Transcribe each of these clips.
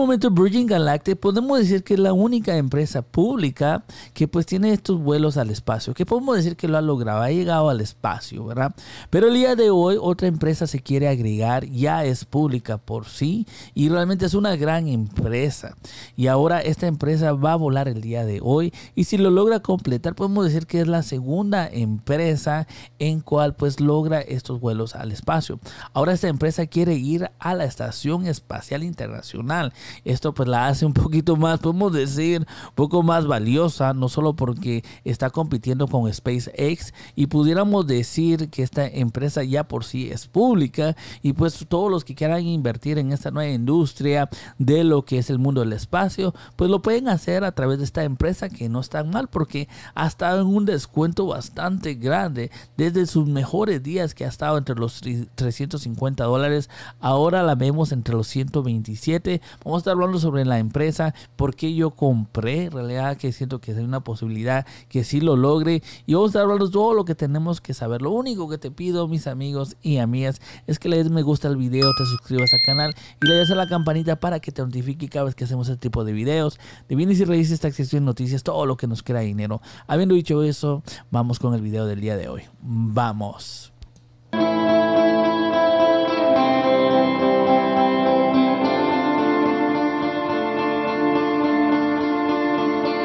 momento Bridging Galactic podemos decir que es la única empresa pública que pues tiene estos vuelos al espacio, que podemos decir que lo ha logrado, ha llegado al espacio, ¿verdad? Pero el día de hoy otra empresa se quiere agregar, ya es pública por sí y realmente es una gran empresa. Y ahora esta empresa va a volar el día de hoy y si lo logra completar podemos decir que es la segunda empresa en cual pues logra estos vuelos al espacio. Ahora esta empresa quiere ir a la Estación Espacial Internacional esto pues la hace un poquito más, podemos decir, un poco más valiosa, no solo porque está compitiendo con SpaceX y pudiéramos decir que esta empresa ya por sí es pública y pues todos los que quieran invertir en esta nueva industria de lo que es el mundo del espacio, pues lo pueden hacer a través de esta empresa que no está mal porque ha estado en un descuento bastante grande desde sus mejores días que ha estado entre los 350 dólares, ahora la vemos entre los 127. Vamos estar hablando sobre la empresa, por qué yo compré, en realidad que siento que es una posibilidad que sí lo logre. Y vamos a estar hablando todo lo que tenemos que saber. Lo único que te pido, mis amigos y amigas, es que le des me gusta al video, te suscribas al canal y le des a la campanita para que te notifique cada vez que hacemos este tipo de videos, de bienes y raíces, taxis y noticias, todo lo que nos crea dinero. Habiendo dicho eso, vamos con el video del día de hoy. Vamos.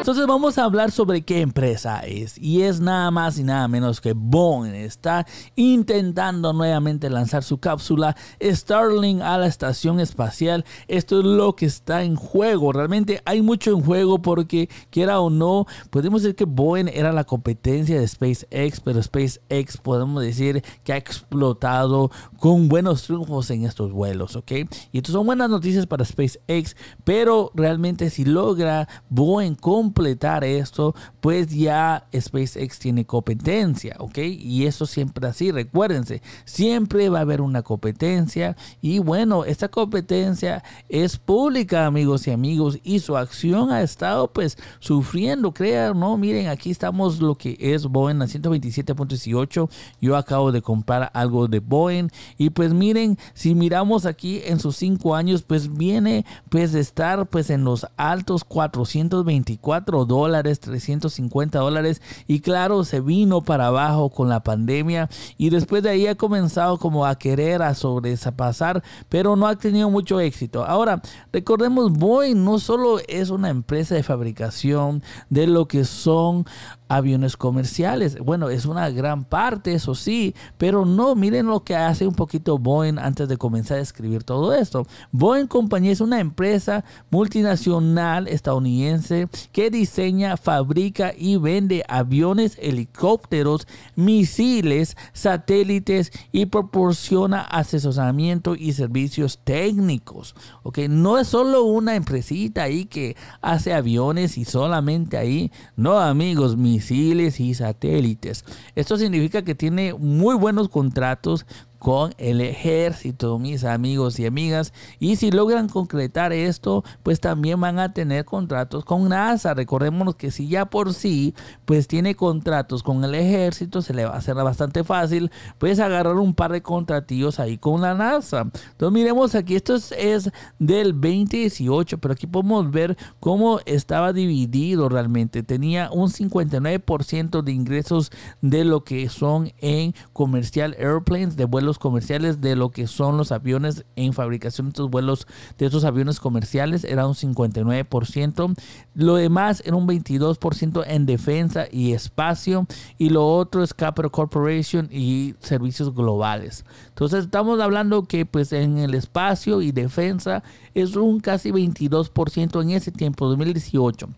Entonces vamos a hablar sobre qué empresa es. Y es nada más y nada menos que Boeing. Está intentando nuevamente lanzar su cápsula Starlink a la estación espacial. Esto es lo que está en juego. Realmente hay mucho en juego porque quiera o no, podemos decir que Boeing era la competencia de SpaceX, pero SpaceX podemos decir que ha explotado con buenos triunfos en estos vuelos, ¿ok? Y esto son buenas noticias para SpaceX, pero realmente si logra Boeing con completar esto, pues ya SpaceX tiene competencia, ¿ok? Y eso siempre así, recuérdense, siempre va a haber una competencia y bueno, esta competencia es pública, amigos y amigos, y su acción ha estado pues sufriendo, crean, ¿no? Miren, aquí estamos lo que es Boeing a 127.18, yo acabo de comprar algo de Boeing y pues miren, si miramos aquí en sus cinco años, pues viene pues de estar pues en los altos 424 dólares, 350 dólares y claro, se vino para abajo con la pandemia y después de ahí ha comenzado como a querer a sobrepasar, pero no ha tenido mucho éxito. Ahora, recordemos, Boeing no solo es una empresa de fabricación de lo que son aviones comerciales. Bueno, es una gran parte, eso sí, pero no, miren lo que hace un poquito Boeing antes de comenzar a escribir todo esto. Boeing Compañía es una empresa multinacional estadounidense que diseña, fabrica y vende aviones, helicópteros, misiles, satélites y proporciona asesoramiento y servicios técnicos. ¿ok? No es solo una empresita ahí que hace aviones y solamente ahí. No, amigos, misiles y satélites. Esto significa que tiene muy buenos contratos con el ejército, mis amigos y amigas. Y si logran concretar esto, pues también van a tener contratos con NASA. Recordémonos que si ya por sí, pues tiene contratos con el ejército, se le va a hacer bastante fácil, pues agarrar un par de contratillos ahí con la NASA. Entonces miremos aquí, esto es, es del 2018, pero aquí podemos ver cómo estaba dividido realmente. Tenía un 59% de ingresos de lo que son en comercial airplanes, de vuelos comerciales de lo que son los aviones en fabricación de estos vuelos de estos aviones comerciales era un 59%, lo demás era un 22% en defensa y espacio y lo otro es Capital Corporation y servicios globales. Entonces estamos hablando que pues en el espacio y defensa es un casi 22% en ese tiempo 2018.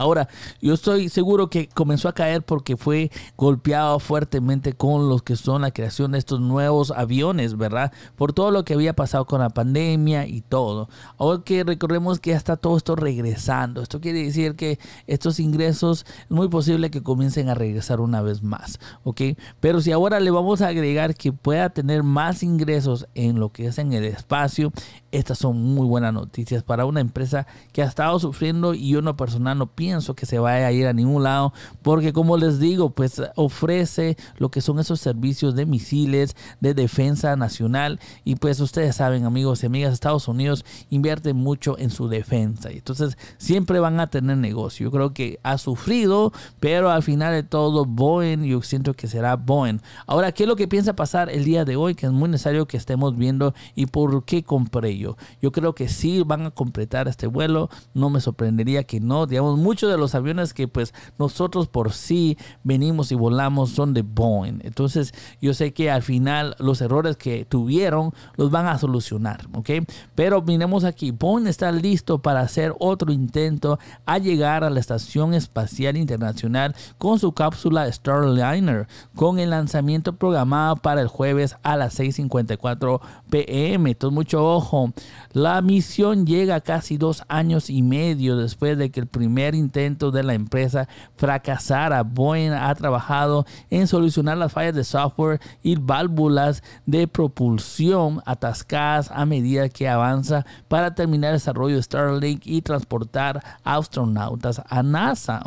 Ahora, yo estoy seguro que comenzó a caer porque fue golpeado fuertemente con los que son la creación de estos nuevos aviones, ¿verdad? Por todo lo que había pasado con la pandemia y todo. Ahora que recordemos que ya está todo esto regresando. Esto quiere decir que estos ingresos es muy posible que comiencen a regresar una vez más, ¿ok? Pero si ahora le vamos a agregar que pueda tener más ingresos en lo que es en el espacio, estas son muy buenas noticias para una empresa que ha estado sufriendo y yo no personal no piensa que se vaya a ir a ningún lado, porque como les digo, pues ofrece lo que son esos servicios de misiles, de defensa nacional, y pues ustedes saben, amigos y amigas, Estados Unidos invierte mucho en su defensa, y entonces siempre van a tener negocio. Yo creo que ha sufrido, pero al final de todo, Boeing, yo siento que será Boeing. Ahora, ¿qué es lo que piensa pasar el día de hoy? Que es muy necesario que estemos viendo y por qué compré yo. Yo creo que si van a completar este vuelo, no me sorprendería que no, digamos, muy muchos de los aviones que pues nosotros por sí venimos y volamos son de Boeing. Entonces yo sé que al final los errores que tuvieron los van a solucionar, ¿ok? Pero miremos aquí, Boeing está listo para hacer otro intento a llegar a la Estación Espacial Internacional con su cápsula Starliner, con el lanzamiento programado para el jueves a las 6.54 pm. Entonces mucho ojo, la misión llega casi dos años y medio después de que el primer intento de la empresa fracasara, Boeing ha trabajado en solucionar las fallas de software y válvulas de propulsión atascadas a medida que avanza para terminar el desarrollo de Starlink y transportar astronautas a NASA.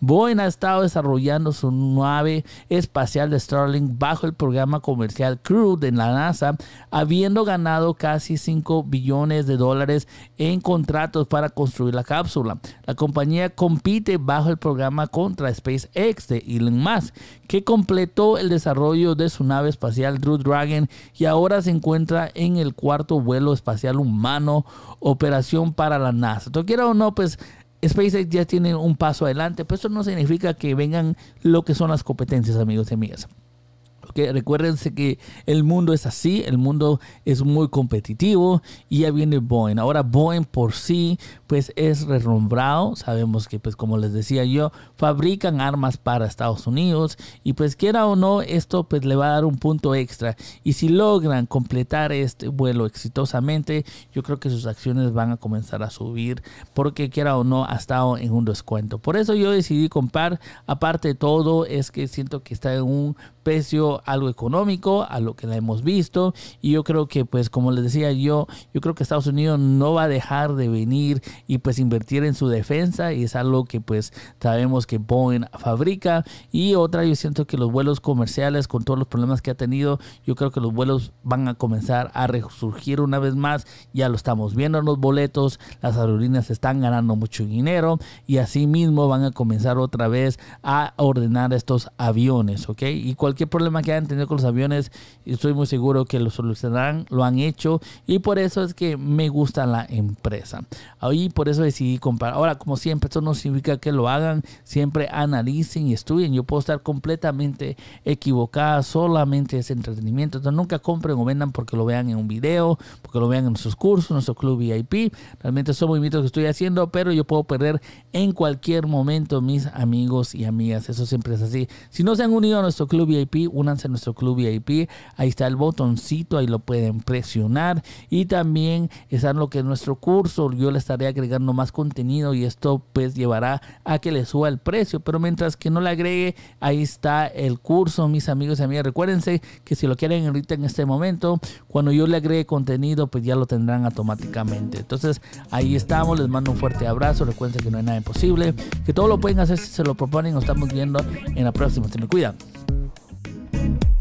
Boeing ha estado desarrollando su nave espacial de Starlink bajo el programa comercial Crew de la NASA, habiendo ganado casi 5 billones de dólares en contratos para construir la cápsula. La compañía compite bajo el programa contra SpaceX de Elon Musk, que completó el desarrollo de su nave espacial Drew Dragon y ahora se encuentra en el cuarto vuelo espacial humano, operación para la NASA. ¿Tú quieras o no, pues SpaceX ya tiene un paso adelante, pero eso no significa que vengan lo que son las competencias, amigos y amigas. Okay, recuérdense que el mundo es así, el mundo es muy competitivo y ya viene Boeing. Ahora Boeing por sí pues es renombrado, sabemos que pues como les decía yo, fabrican armas para Estados Unidos y pues quiera o no esto pues le va a dar un punto extra y si logran completar este vuelo exitosamente, yo creo que sus acciones van a comenzar a subir porque quiera o no ha estado en un descuento. Por eso yo decidí comprar, aparte de todo es que siento que está en un precio algo, económico a lo que la hemos visto. Y yo creo que, pues, como les decía yo, yo creo que Estados Unidos no va a dejar de venir y pues invertir en su defensa. Y es algo que pues sabemos que Boeing fabrica. Y otra, yo siento que los vuelos comerciales, con todos los problemas que ha tenido, yo creo que los vuelos van a comenzar a resurgir una vez más. Ya lo estamos viendo en los boletos, las aerolíneas están ganando mucho dinero y así mismo van a comenzar otra vez a ordenar estos aviones, ¿ok? Y cualquier problema que han tenido con los aviones y estoy muy seguro que lo solucionarán, lo han hecho y por eso es que me gusta la empresa. Ahí por eso decidí comprar. Ahora, como siempre, esto no significa que lo hagan, siempre analicen y estudien. Yo puedo estar completamente equivocada, solamente es entretenimiento. Entonces, nunca compren o vendan porque lo vean en un video, porque lo vean en nuestros cursos, nuestro club VIP. Realmente son movimientos que estoy haciendo, pero yo puedo perder en cualquier momento, mis amigos y amigas. Eso siempre es así. Si no se han unido a nuestro club VIP, una en nuestro club VIP. Ahí está el botoncito, ahí lo pueden presionar. Y también está lo que es nuestro curso. Yo le estaré agregando más contenido y esto pues llevará a que le suba el precio. Pero mientras que no le agregue, ahí está el curso, mis amigos y amigas. Recuérdense que si lo quieren ahorita en este momento, cuando yo le agregue contenido, pues ya lo tendrán automáticamente. Entonces ahí estamos. Les mando un fuerte abrazo. Recuerden que no hay nada imposible. Que todo lo pueden hacer si se lo proponen. Nos estamos viendo en la próxima. Se me you